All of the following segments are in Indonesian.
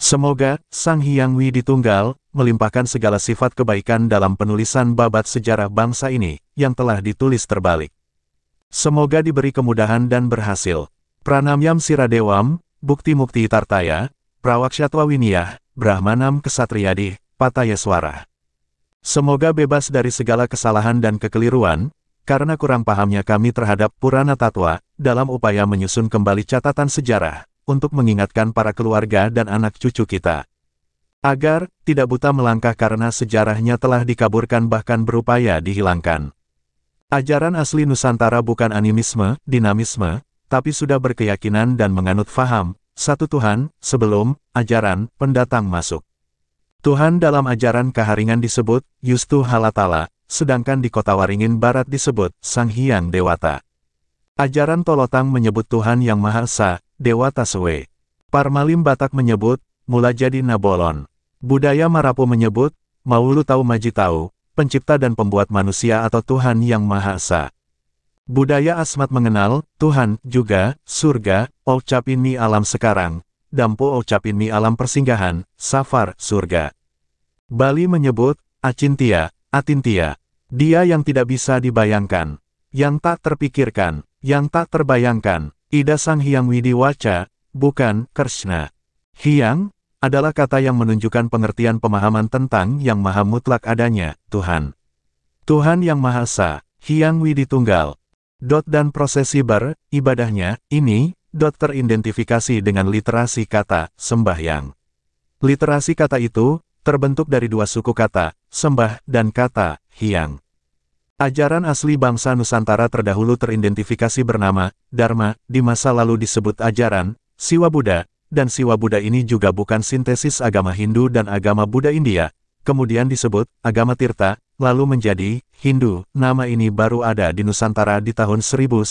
Semoga, Sang Hyang Wi Ditunggal melimpahkan segala sifat kebaikan dalam penulisan babat sejarah bangsa ini, yang telah ditulis terbalik. Semoga diberi kemudahan dan berhasil. Pranamyam Siradewam, Bukti Mukti Tartaya, Prawakshatwa Winiyah, Brahmanam Kesatriadi, Patayaswara. Semoga bebas dari segala kesalahan dan kekeliruan, karena kurang pahamnya kami terhadap Purana Tatwa, dalam upaya menyusun kembali catatan sejarah, untuk mengingatkan para keluarga dan anak cucu kita. Agar tidak buta melangkah karena sejarahnya telah dikaburkan bahkan berupaya dihilangkan. Ajaran asli Nusantara bukan animisme, dinamisme, tapi sudah berkeyakinan dan menganut faham, satu Tuhan, sebelum, ajaran, pendatang masuk. Tuhan dalam ajaran Kaharingan disebut, Yustu Halatala, sedangkan di kota Waringin Barat disebut, Sang Hyang Dewata. Ajaran Tolotang menyebut Tuhan Yang Maha Esa, Dewa Taswe. Parmalim Batak menyebut, mula jadi Nabolon. Budaya Marapu menyebut, Maulu Tau Maji pencipta dan pembuat manusia atau Tuhan Yang Maha Esa. Budaya Asmat mengenal, Tuhan, juga, surga, Olcap alam sekarang, Dampu Olcap ini alam persinggahan, Safar, surga. Bali menyebut, Acintia, Atintia, dia yang tidak bisa dibayangkan, yang tak terpikirkan, yang tak terbayangkan, Ida Sang Hyang Widiwaca, bukan Kersna. Hyang adalah kata yang menunjukkan pengertian pemahaman tentang yang maha mutlak adanya, Tuhan. Tuhan Yang Maha Esa, Hyang Widi Tunggal. Dot dan prosesi beribadahnya ibadahnya, ini, dot teridentifikasi dengan literasi kata, sembahyang. Literasi kata itu, terbentuk dari dua suku kata, sembah dan kata, hiang. Ajaran asli bangsa Nusantara terdahulu teridentifikasi bernama, Dharma, di masa lalu disebut ajaran, Siwa Buddha, dan Siwa Buddha ini juga bukan sintesis agama Hindu dan agama Buddha India, kemudian disebut, agama Tirta, lalu menjadi, Hindu, nama ini baru ada di Nusantara di tahun 1950.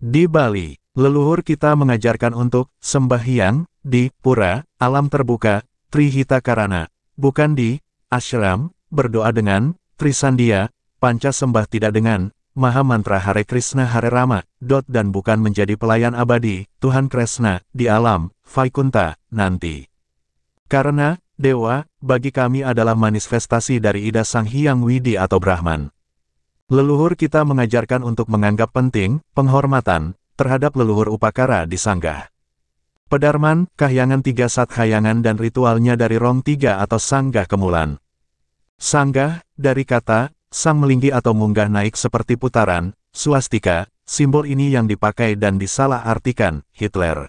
Di Bali, leluhur kita mengajarkan untuk, sembahyang, di, pura, alam terbuka, trihita karana, bukan di, ashram, berdoa dengan, Trisandia, panca sembah tidak dengan, Maha Mantra Hare Krishna Hare Rama, dot dan bukan menjadi pelayan abadi, Tuhan Krishna, di alam, Vaikunta, nanti. Karena, Dewa, bagi kami adalah manifestasi dari Ida Sang Hyang Widi atau Brahman. Leluhur kita mengajarkan untuk menganggap penting, penghormatan, terhadap leluhur upakara di sanggah. Pedarman, kahyangan tiga sat kahyangan dan ritualnya dari rong tiga atau sangga kemulan. Sanggah, dari kata, sang melinggi atau munggah naik seperti putaran, swastika, simbol ini yang dipakai dan disalah artikan Hitler.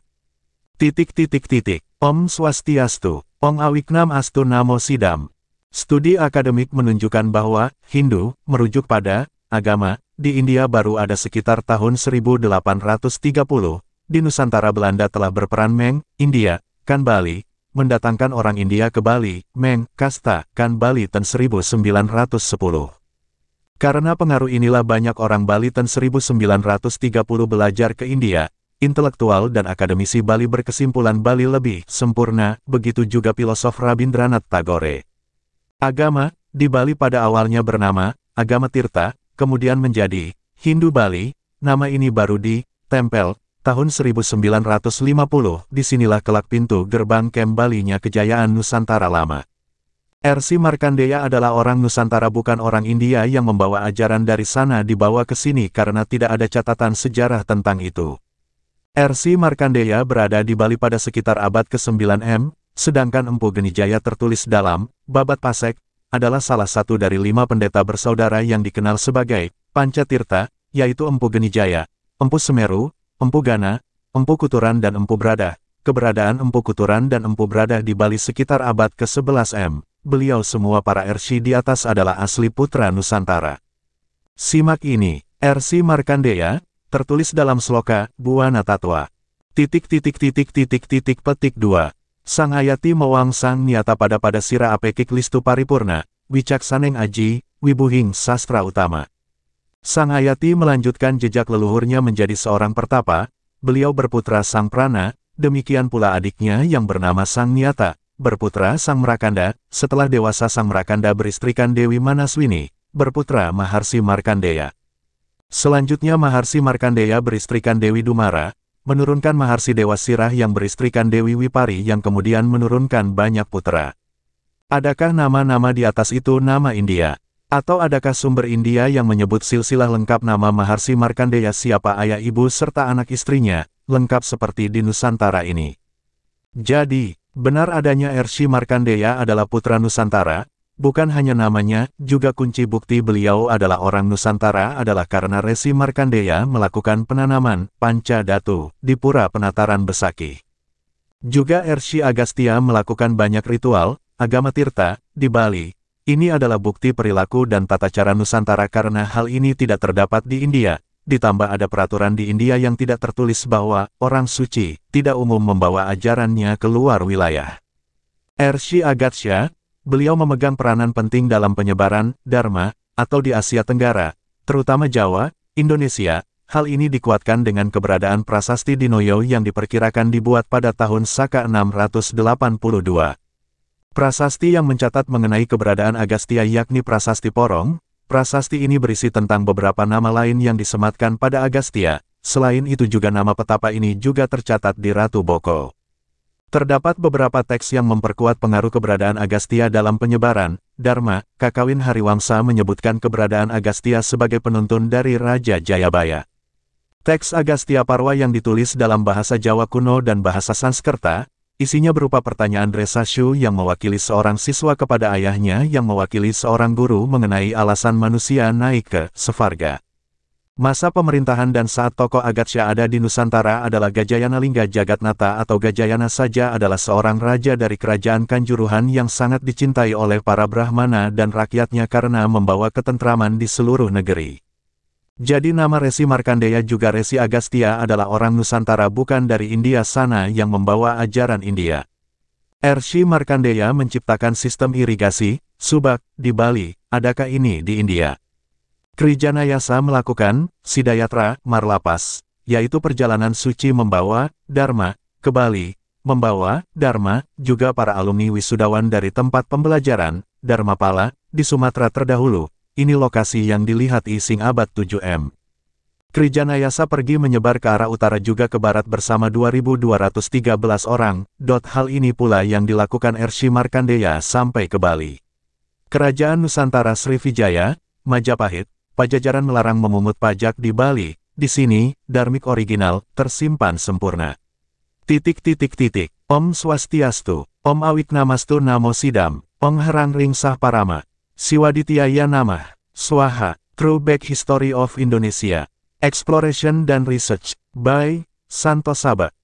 Titik titik titik, Om Swastiastu, Om Awiknam Astu Namo Sidam. Studi akademik menunjukkan bahwa Hindu merujuk pada agama di India baru ada sekitar tahun 1830, di Nusantara Belanda telah berperan Meng, India, kan Bali, mendatangkan orang India ke Bali, Meng, Kasta, Kan Bali Ten 1910. Karena pengaruh inilah banyak orang Bali Ten 1930 belajar ke India, intelektual dan akademisi Bali berkesimpulan Bali lebih sempurna, begitu juga filosof Rabindranath Tagore. Agama, di Bali pada awalnya bernama, agama Tirta, kemudian menjadi, Hindu Bali, nama ini baru di, tempel, tahun 1950 disinilah kelak pintu gerbang kembalinya kejayaan Nusantara lama. R.C. Markandeya adalah orang Nusantara bukan orang India yang membawa ajaran dari sana dibawa ke sini karena tidak ada catatan sejarah tentang itu. R.C. Markandeya berada di Bali pada sekitar abad ke-9M, sedangkan Empu Genijaya tertulis dalam, Babat Pasek, adalah salah satu dari lima pendeta bersaudara yang dikenal sebagai Pancatirta, yaitu Empu Genijaya, Empu Semeru, Empu Gana, Empu Kuturan dan Empu Berada. Keberadaan Empu Kuturan dan Empu Berada di Bali sekitar abad ke-11 M, beliau semua para RC di atas adalah asli putra Nusantara. Simak ini, RC Markandeya, tertulis dalam sloka, Buana Tatwa. Titik titik titik titik titik petik 2. Sang Hayati Mawang Sang Niata pada pada Sira Apekik Listu Paripurna, Wicaksaneng Aji, Wibuhing Sastra Utama. Sang Hayati melanjutkan jejak leluhurnya menjadi seorang pertapa, beliau berputra Sang Prana, demikian pula adiknya yang bernama Sang Nyata berputra Sang Merakanda, setelah dewasa Sang Merakanda beristrikan Dewi Manaswini, berputra Maharsi Markandeya. Selanjutnya Maharsi Markandeya beristrikan Dewi Dumara, menurunkan Maharsi Dewa Sirah yang beristrikan Dewi Wipari yang kemudian menurunkan banyak putra. Adakah nama-nama di atas itu nama India? Atau adakah sumber India yang menyebut silsilah lengkap nama Maharsi Markandeya siapa ayah ibu serta anak istrinya, lengkap seperti di Nusantara ini? Jadi, benar adanya Ershi Markandeya adalah putra Nusantara, bukan hanya namanya, juga kunci bukti beliau adalah orang Nusantara adalah karena Resi Markandeya melakukan penanaman, panca datu, di Pura Penataran Besaki. Juga Ershi Agastya melakukan banyak ritual, agama Tirta, di Bali, ini adalah bukti perilaku dan tata cara Nusantara karena hal ini tidak terdapat di India. Ditambah ada peraturan di India yang tidak tertulis bahwa orang suci tidak umum membawa ajarannya keluar wilayah. Ershi Agatsya, beliau memegang peranan penting dalam penyebaran Dharma atau di Asia Tenggara, terutama Jawa, Indonesia. Hal ini dikuatkan dengan keberadaan prasasti Dinoyo yang diperkirakan dibuat pada tahun Saka 682. Prasasti yang mencatat mengenai keberadaan Agastya yakni Prasasti Porong, prasasti ini berisi tentang beberapa nama lain yang disematkan pada Agastya, selain itu juga nama petapa ini juga tercatat di Ratu Boko. Terdapat beberapa teks yang memperkuat pengaruh keberadaan Agastya dalam penyebaran. Dharma, Kakawin Hariwangsa menyebutkan keberadaan Agastya sebagai penuntun dari Raja Jayabaya. Teks Agastya Parwa yang ditulis dalam bahasa Jawa kuno dan bahasa Sanskerta, Isinya berupa pertanyaan Dresashu yang mewakili seorang siswa kepada ayahnya yang mewakili seorang guru mengenai alasan manusia naik ke Sefarga. Masa pemerintahan dan saat tokoh Agatsya ada di Nusantara adalah Gajayana Lingga Jagatnata atau Gajayana saja adalah seorang raja dari kerajaan Kanjuruhan yang sangat dicintai oleh para Brahmana dan rakyatnya karena membawa ketentraman di seluruh negeri. Jadi nama Resi Markandeya juga Resi Agastya adalah orang Nusantara bukan dari India sana yang membawa ajaran India. Rsi Markandeya menciptakan sistem irigasi, subak, di Bali, adakah ini di India? Krijanayasa melakukan, Sidayatra, Marlapas, yaitu perjalanan suci membawa, Dharma, ke Bali, membawa, Dharma, juga para alumni wisudawan dari tempat pembelajaran, Dharma Pala di Sumatera terdahulu, ini lokasi yang dilihat Ising abad 7M. Krijanayasa pergi menyebar ke arah utara juga ke barat bersama 2.213 orang, dot hal ini pula yang dilakukan Ershi Markandeya sampai ke Bali. Kerajaan Nusantara Sriwijaya, Majapahit, Pajajaran melarang memungut pajak di Bali, di sini, Darmik original, tersimpan sempurna. Titik titik titik, Om Swastiastu, Om Awik Namastu Namo Sidam, Om Herang Ringsah Parama, Siwaditya Yanamah, Swaha, True Back History of Indonesia, Exploration dan Research, by Santo Sabak.